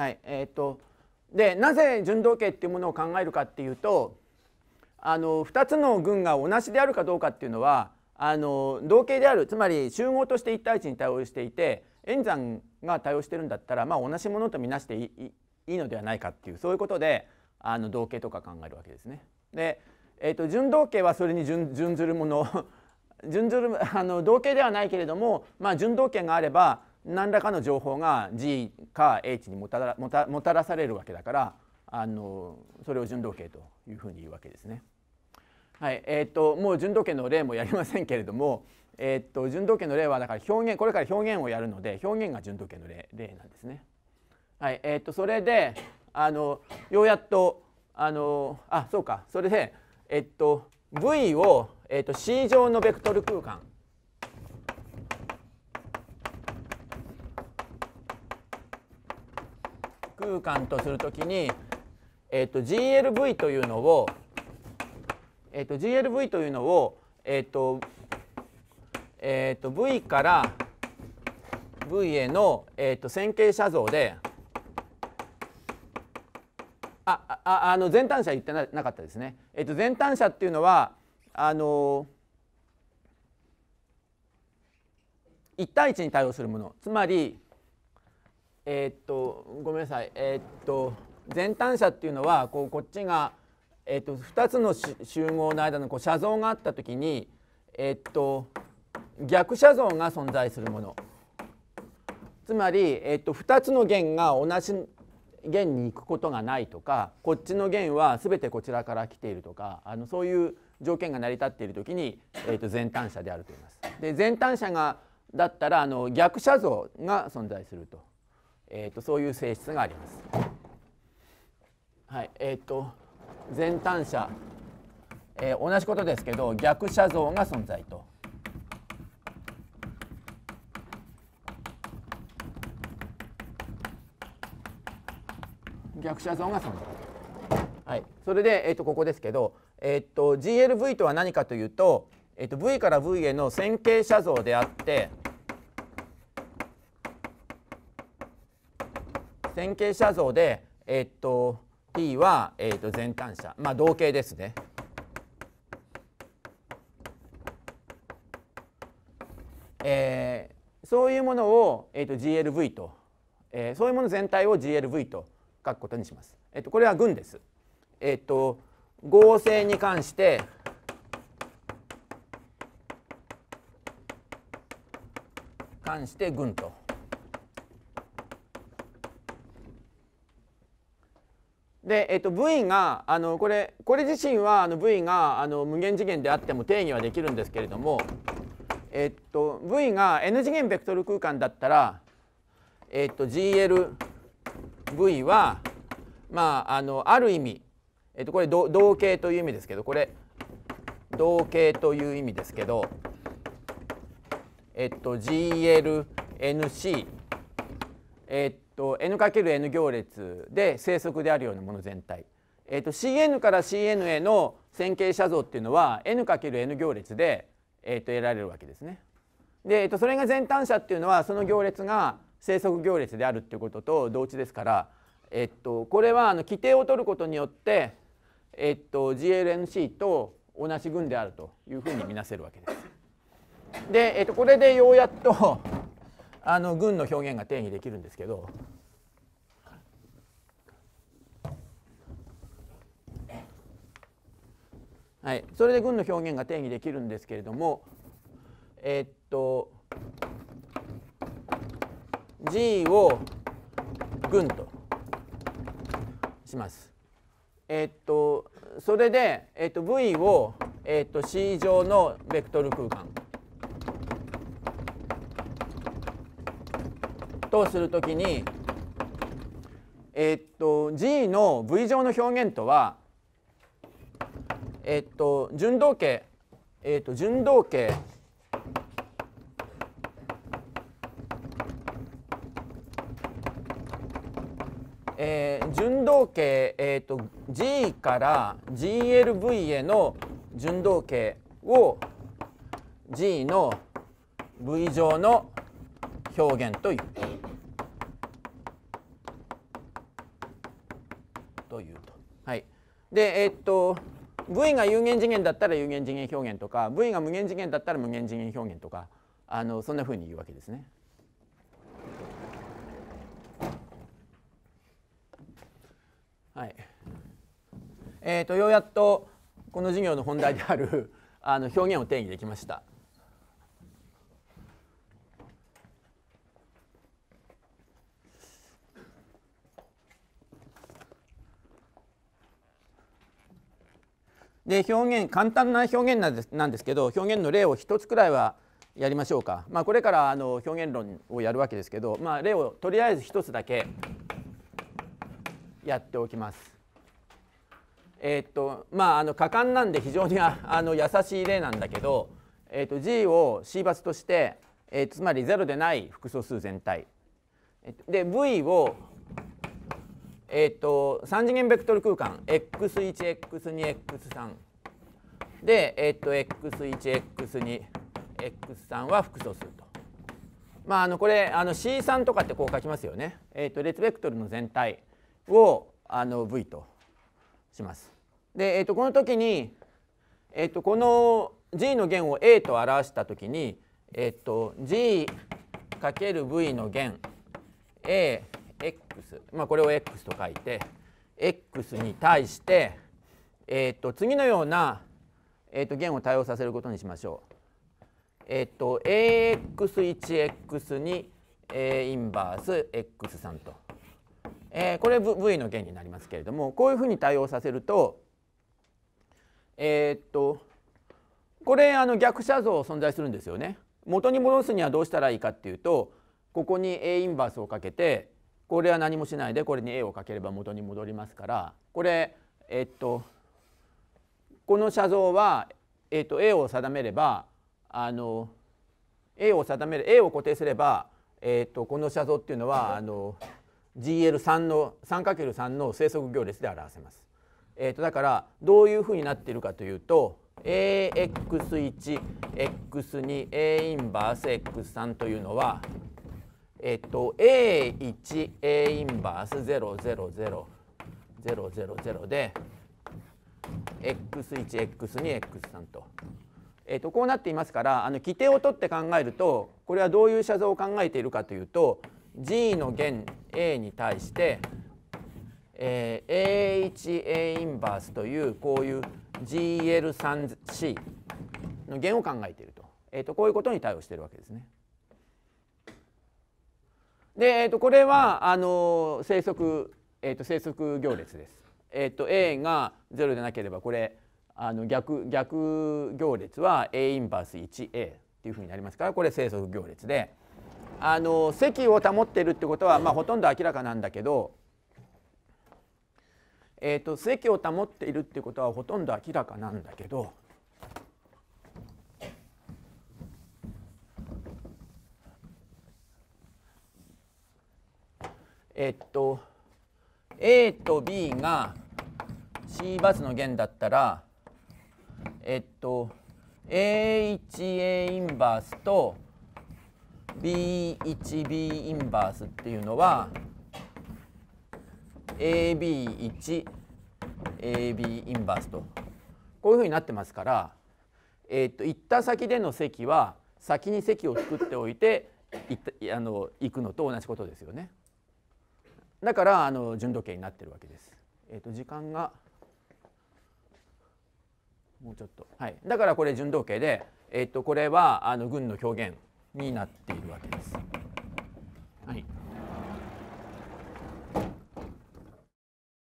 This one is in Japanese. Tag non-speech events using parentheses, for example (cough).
はいえー、っとでなぜ順同径っていうものを考えるかっていうとあの2つの群が同じであるかどうかっていうのはあの同型であるつまり集合として1対1に対応していて演算が対応してるんだったら、まあ、同じものと見なしていいいいのではないかっていうそういうことであの同型とか考えるわけですね。で、えーと、順同型はそれに準ずるもの準 (laughs) ずるあの同型ではないけれども、まあ、順同型があれば何らかの情報が G か H にもたらされるわけだからあのそれを順動形というふうに言うわけですね。はいえーと、もう順動形の例もやりませんけれども、えーと、順動形の例はだから表現これから表現をやるので表現が順動形の例例なんですね。はいえーと、それであのようやっとあのあそうかそれで、えっ、ー、と V を、えー、と C 上のベクトル空間空間とするときに、えーと、GLV というのを、えーと、GLV というのを、えーとえーと、V から V への、えー、と線形写像であああの前端者言ってななかったですね。えー、と前端者っていうのはあのー、1対1に対応するものつまりえっとごめんなさいえっと前端者っていうのはこうこっちが、えっと2つの集合の間のこう写像があった時にえっと逆写像が存在するものつまり、えっと2つの弦が同じ弦に行くことがないとかこっちの弦は全てこちらから来ているとかあのそういう条件が成り立っている時に、えー、と前端者であると言います。で前端者がだったらあの逆写像が存在するとえーと、そういう性質があります。はいえーと、前端者、えー、同じことですけど逆写像が存在と。逆写像が存在。はい、それで、えーと、とここですけど、えー、と GLV とは何かというと,、えー、と V から V への線形写像であって線形写像で、えー、っと t は、えー、っと全端車、まあ、同型ですね。えー、そういうものを、えー、と GLV と、えー、そういうもの全体を GLV と書くことにします。えー、とこれは群です。えー、と合成に関して関して群と。で、えっと、V があのこれこれ自身はあの V があの無限次元であっても定義はできるんですけれども、えっと、V が n 次元ベクトル空間だったら、えっと、GLV は、まあ、あのある意味、えっと、これ同型という意味ですけどこれ同型という意味ですけど、えっと、GLNC えっと N×N 行列で生息であるようなもの全体、えー、と CN から CN への線形写像っていうのは N×N 行列で、えー、と得られるわけですね。で、えー、とそれが全単写っていうのはその行列が生息行列であるっていうことと同値ですから、えっと、これはあの規定を取ることによって、えっと、GLNC と同じ群であるというふうに見なせるわけです。で、えっと、これでようやっとあの群の表現が定義できるんですけどはい、それで群の表現が定義できるんですけれどもえー、っと G を群とします。えー、っとそれで、えー、っと V を、えっと C 上のベクトル空間トをするときに、えっと G の V 乗の表現とは、えっと順動形えっと順動形、えー、順動形えーと、と G から GLV への順動形を G の V 乗の表現という。を言うと。はい、でえー、っと V が有限次元だったら有限次元表現とか V が無限次元だったら無限次元表現とかあのそんなふうに言うわけですね。はい、えーと、とようやっとこの授業の本題であるあの表現を定義できました。で表現簡単な表現なんですんですけど表現の例を1つくらいはやりましょうか、まあ、これからあの表現論をやるわけですけど、まあ、例をとりあえず1つだけやっておきます。えー、っとまああの果敢なんで非常にあの優しい例なんだけど、えー、っと G を C バスとして、えー、つまり0でない複素数全体で V をえー、っと3次元ベクトル空間 x1x2x3 で、えー、っと x1x2x3 は複素数と。まあ、あのこれあの C3 とかってこう書きますよね。えー、っと列ベクトルの全体をあの V とします。で、えー、っとこの時に、えー、っとこの G の弦を A と表した時に、えー、っと G×V の弦 A x、まあ、これを x と書いて x に対して、えー、と次のような、えー、と弦を対応させることにしましょう。えっ、ー、と ax1x に、a インバース x3 と、えー、これ v の弦になりますけれどもこういうふうに対応させるとえっ、ー、とこれあの逆写像存在するんですよね。元に戻すにはどうしたらいいかっていうとここに a インバースをかけてこれは何もしないでこれに a をかければ元に戻りますからこれえっとこの写像は、えっと、a を定めればあの a を定める a を固定すれば、えっと、この写像っていうのはあの GL3 の 3×3 の正則行列で表せます。えっと、だからどういうふうになっているかというと ax1x2a インバース x3 というのはえっと A1A インバース000000で x1x2x3 と,、えっとこうなっていますからあの規定を取って考えるとこれはどういう写像を考えているかというと G の弦 A に対して、えー、A1A インバースというこういう GL3C の弦を考えていると,、えっとこういうことに対応しているわけですね。で、えー、とこれはあの生息、えー、と生息行列です。えー、と A が0でなければこれあの逆逆行列は A インバース 1A っていうふうになりますからこれ生息行列であの積を保ってるってことは、まあ、ほとんど明らかなんだけど、えー、と積を保っているってことはほとんど明らかなんだけどえっと A と B が C バスの弦だったらえっと A1A インバースと B1B インバースっていうのは AB1AB インバースとこういうふうになってますから、えっと行った先での積は先に積を作っておいてあの行くのと同じことですよね。だからあの純時計になってるわけです。えーと、時間がもうちょっと、はい、だからこれ純時計で、えーと、これはあの群の表現になっているわけです。はい